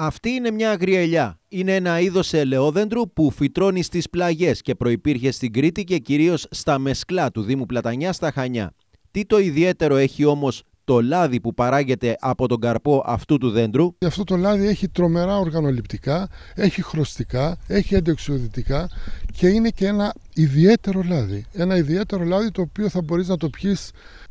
Αυτή είναι μια αγριελιά. Είναι ένα είδος ελαιόδεντρου που φυτρώνει στις πλαγιές και προπήρχε στην Κρήτη και κυρίως στα μεσκλά του Δήμου Πλατανιά στα Χανιά. Τι το ιδιαίτερο έχει όμως το λάδι που παράγεται από τον καρπό αυτού του δέντρου. Αυτό το λάδι έχει τρομερά οργανοληπτικά, έχει χρωστικά, έχει εντεξιωδητικά και είναι και ένα ιδιαίτερο λάδι. Ένα ιδιαίτερο λάδι το οποίο θα μπορείς να το πιεις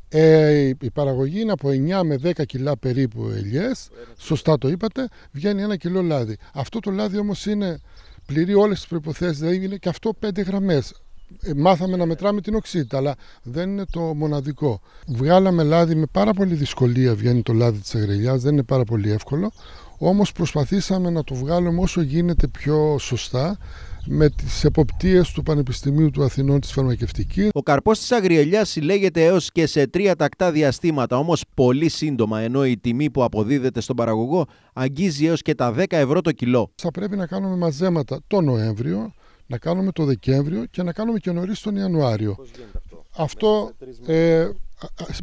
ε, η παραγωγή είναι από 9 με 10 κιλά περίπου ελιές, σωστά το είπατε, βγαίνει ένα κιλό λάδι. Αυτό το λάδι όμως είναι πληρεί όλες τις προϋποθέσεις, δηλαδή είναι και αυτό 5 γραμμές. Ε, μάθαμε να μετράμε την οξύτητα, αλλά δεν είναι το μοναδικό. Βγάλαμε λάδι με πάρα πολύ δυσκολία, βγαίνει το λάδι της αγρελιάς, δεν είναι πάρα πολύ εύκολο όμως προσπαθήσαμε να το βγάλουμε όσο γίνεται πιο σωστά με τις εποπτείες του Πανεπιστημίου του Αθηνών της Φαρμακευτικής. Ο καρπός της Αγριελιάς συλλέγεται έως και σε τρία τακτά διαστήματα, όμως πολύ σύντομα, ενώ η τιμή που αποδίδεται στον παραγωγό αγγίζει έως και τα 10 ευρώ το κιλό. Θα πρέπει να κάνουμε μαζέματα το Νοέμβριο, να κάνουμε το Δεκέμβριο και να κάνουμε και νωρίς τον Ιανουάριο. αυτό, αυτό ε,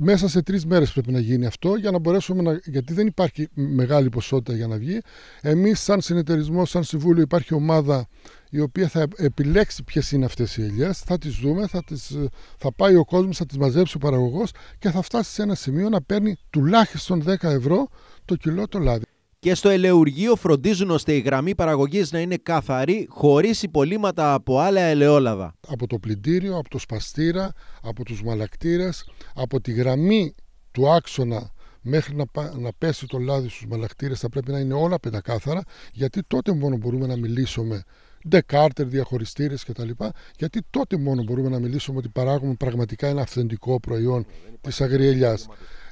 μέσα σε τρεις μέρες πρέπει να γίνει αυτό για να μπορέσουμε να. Γιατί δεν υπάρχει μεγάλη ποσότητα για να βγει. Εμείς, σαν συνεταιρισμό, σαν συμβούλιο, υπάρχει ομάδα η οποία θα επιλέξει ποιες είναι αυτές οι ελιές. Θα τις δούμε, θα, τις, θα πάει ο κόσμος, θα τις μαζέψει ο παραγωγός και θα φτάσει σε ένα σημείο να παίρνει τουλάχιστον 10 ευρώ το κιλό το λάδι και στο ελαιουργείο φροντίζουν ώστε η γραμμή παραγωγής να είναι καθαρή χωρίς υπολείμματα από άλλα ελαιόλαδα. Από το πλυντήριο, από το σπαστήρα, από τους μαλακτήρες, από τη γραμμή του άξονα μέχρι να, να πέσει το λάδι στους μαλακτήρες θα πρέπει να είναι όλα πεντακάθαρα γιατί τότε μόνο μπορούμε να μιλήσουμε δεκάρτερ, διαχωριστήρες κτλ. Γιατί τότε μόνο μπορούμε να μιλήσουμε ότι παράγουμε πραγματικά ένα αυθεντικό προϊόν τη αγριελιά.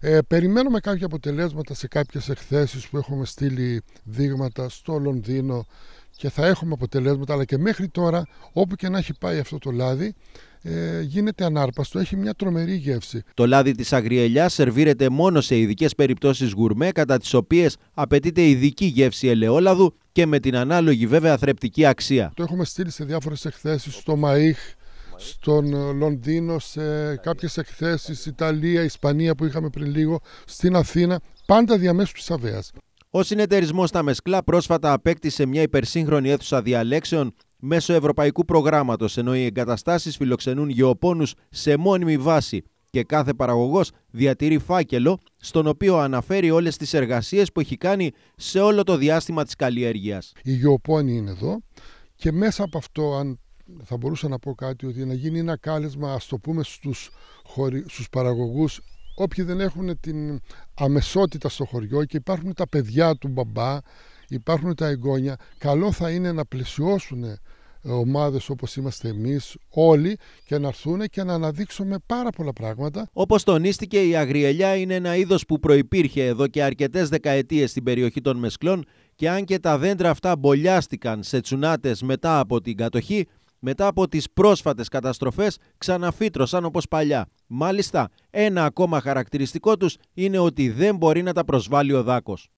Ε, περιμένουμε κάποια αποτελέσματα σε κάποιες εκθέσεις που έχουμε στείλει δείγματα στο Λονδίνο και θα έχουμε αποτελέσματα, αλλά και μέχρι τώρα όπου και να έχει πάει αυτό το λάδι ε, γίνεται ανάρπαστο, έχει μια τρομερή γεύση. Το λάδι της αγριελιάς σερβίρεται μόνο σε ειδικές περιπτώσεις γουρμέ κατά τις οποίες απαιτείται ειδική γεύση ελαιόλαδου και με την ανάλογη βέβαια θρεπτική αξία. Το έχουμε στείλει σε διάφορες εκθέσεις, στο ΜΑΙΧ, στον ε, Λονδίνο, σε κάποιες εκθέσεις, Ιταλία, Ισπανία που είχαμε πριν λίγο, στην Αθήνα, πάντα διαμέσου της ΑΒΕΑ. Ο συνεταιρισμός στα Μεσκλά πρόσφατα απέκτησε μια υπερσύγχρονη αίθουσα διαλέξεων μέσω ευρωπαϊκού προγράμματος, ενώ οι εγκαταστάσεις φιλοξενούν γεωπόνους σε μόνιμη βάση και κάθε παραγωγός διατηρεί φάκελο στον οποίο αναφέρει όλες τις εργασίες που έχει κάνει σε όλο το διάστημα της καλλιέργειας. Οι γεωπόνοι είναι εδώ και μέσα από αυτό, αν θα μπορούσα να πω κάτι ότι να γίνει ένα κάλεσμα ας το πούμε στους, χωρι, στους παραγωγούς όποιοι δεν έχουν την αμεσότητα στο χωριό και υπάρχουν τα παιδιά του μπαμπά, υπάρχουν τα εγγόνια, καλό θα είναι να πλαισιώσουν ε, ομάδες όπως είμαστε εμείς όλοι και να έρθουν και να αναδείξουμε πάρα πολλά πράγματα. Όπως τονίστηκε η αγριελιά είναι ένα είδος που προϋπήρχε εδώ και αρκετές δεκαετίες στην περιοχή των Μεσκλών και αν και τα δέντρα αυτά μπολιάστηκαν σε τσουνάτες μετά από την κατοχή μετά από τις πρόσφατες καταστροφές ξαναφύτρωσαν όπως παλιά. Μάλιστα, ένα ακόμα χαρακτηριστικό τους είναι ότι δεν μπορεί να τα προσβάλλει ο δάκος.